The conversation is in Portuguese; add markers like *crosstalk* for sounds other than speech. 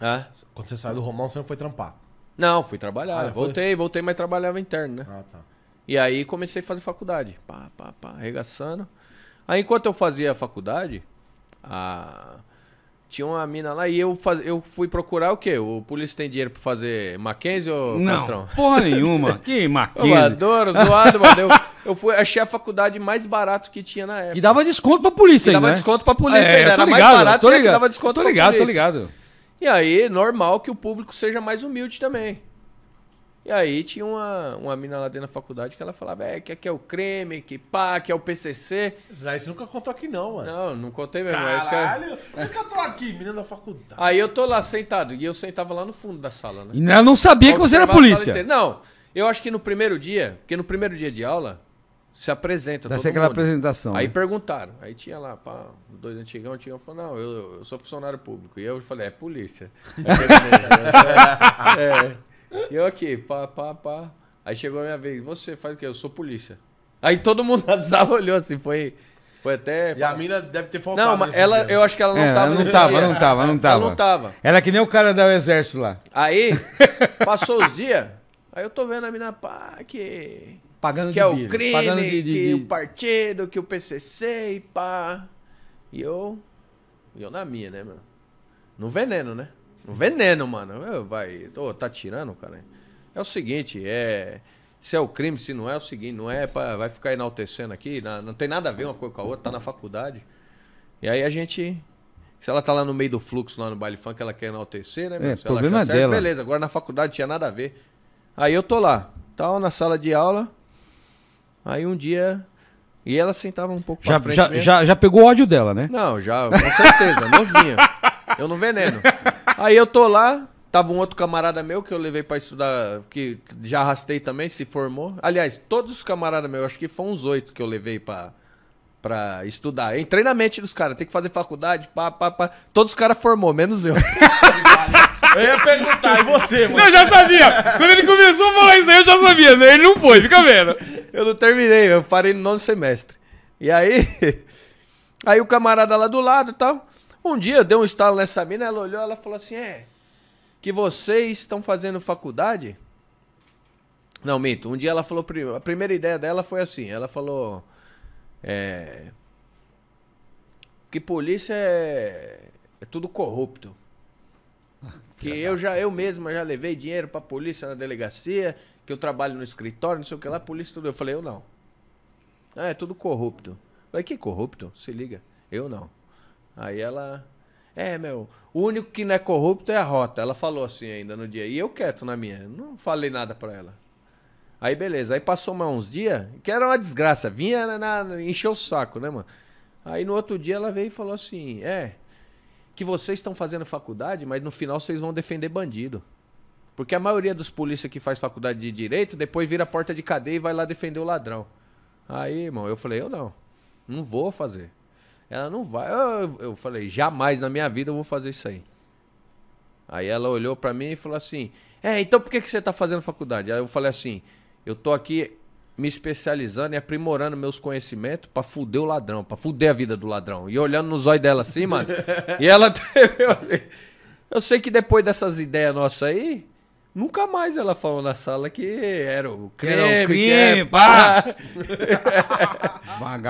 É? Quando você saiu do Romão, você não foi trampar? Não, fui trabalhar. Ah, voltei, foi? voltei, mas trabalhava interno, né? Ah, tá. E aí comecei a fazer faculdade. Pá, pá, pá, arregaçando. Aí enquanto eu fazia a faculdade, a... tinha uma mina lá e eu, faz... eu fui procurar o quê? O polícia tem dinheiro pra fazer Mackenzie ou Não, Castrão? porra nenhuma. *laughs* que Mackenzie? Eu adoro, zoado, mano. Eu, eu fui, achei a faculdade mais barato que tinha na época. Que dava desconto pra polícia que ainda, dava né? desconto pra polícia é, ainda. Era ligado, mais barato tô ligado, que dava desconto tô ligado, pra polícia. Tô ligado, tô ligado. E aí, normal que o público seja mais humilde também. E aí tinha uma, uma mina lá dentro da faculdade que ela falava, é, que aqui é o creme, que pá, que é o PCC. você nunca contou aqui não, mano. Não, não contei mesmo. É Caralho, que nunca tô aqui, menina da faculdade. Aí eu tô lá sentado, e eu sentava lá no fundo da sala, né? E ela não sabia eu que você era polícia. Não, eu acho que no primeiro dia, porque no primeiro dia de aula, se apresenta. Dá aquela mundo. apresentação. Aí né? perguntaram. Aí tinha lá, pá, dois antigão, tinha falou, não, eu, eu, sou funcionário público. E eu falei, é polícia. é, *laughs* é. E eu aqui, pá, pá, pá. Aí chegou a minha vez, você faz o quê? Eu sou polícia. Aí todo mundo na sala olhou assim, foi. Foi até. E a mina deve ter faltado. Não, mas ela, dia. Né? eu acho que ela não é, tava. Ela não tava, não tava, não tava. Ela não tava. Ela é que nem o cara do exército lá. Aí, passou os dias, aí eu tô vendo a mina, pá, que Pagando que é o crime, de, de, que de... o partido, que o PCC e pá. E eu. E eu na minha, né, mano? No veneno, né? No veneno, mano. Eu, vai. tô tá tirando, cara. É o seguinte, é. Se é o crime, se não é, é o seguinte, não é pra, vai ficar enaltecendo aqui, não, não tem nada a ver uma coisa com a outra, tá na faculdade. E aí a gente se ela tá lá no meio do fluxo, lá no baile funk, ela quer enaltecer, né? É, meu? É, se problema ela achar certo, dela. beleza. Agora na faculdade tinha nada a ver. Aí eu tô lá, tal, na sala de aula. Aí um dia. E ela sentava um pouco já, pra frente. Já, já, já pegou ódio dela, né? Não, já, com certeza, *laughs* novinha. Eu não veneno. Aí eu tô lá, Tava um outro camarada meu que eu levei para estudar, que já arrastei também, se formou. Aliás, todos os camaradas meus, acho que foram uns oito que eu levei para estudar. entrei na mente dos caras, tem que fazer faculdade, pá, pá, pá. Todos os caras formou, menos eu. eu ia perguntar, e você, mano? Eu já sabia. Quando ele começou a falar isso sabia, né? Ele não foi, fica vendo. Eu não terminei, eu parei no nono semestre. E aí, *laughs* aí o camarada lá do lado e tal. Um dia deu um estalo nessa mina, ela olhou, ela falou assim: é, que vocês estão fazendo faculdade? Não, minto. Um dia ela falou, a primeira ideia dela foi assim: ela falou, é, que polícia é, é tudo corrupto que eu já eu mesma já levei dinheiro para polícia na delegacia, que eu trabalho no escritório, não sei o que lá, a polícia tudo. Eu falei, eu não. Ah, é tudo corrupto. Eu falei, que corrupto? Se liga. Eu não. Aí ela. É, meu, o único que não é corrupto é a rota. Ela falou assim ainda no dia. E eu quieto na minha. Não falei nada pra ela. Aí beleza. Aí passou mais uns dias, que era uma desgraça. Vinha na, na, encheu o saco, né, mano? Aí no outro dia ela veio e falou assim: É, que vocês estão fazendo faculdade, mas no final vocês vão defender bandido. Porque a maioria dos polícia que faz faculdade de direito, depois vira porta de cadeia e vai lá defender o ladrão. Aí, irmão, eu falei, eu não. Não vou fazer. Ela não vai. Eu, eu falei, jamais na minha vida eu vou fazer isso aí. Aí ela olhou para mim e falou assim: É, então por que, que você tá fazendo faculdade? Aí eu falei assim: Eu tô aqui me especializando e aprimorando meus conhecimentos pra fuder o ladrão, pra fuder a vida do ladrão. E olhando nos olhos dela assim, mano. *laughs* e ela teve. Eu sei que depois dessas ideias nossas aí, nunca mais ela falou na sala que era o creme, que era é o pá! *laughs*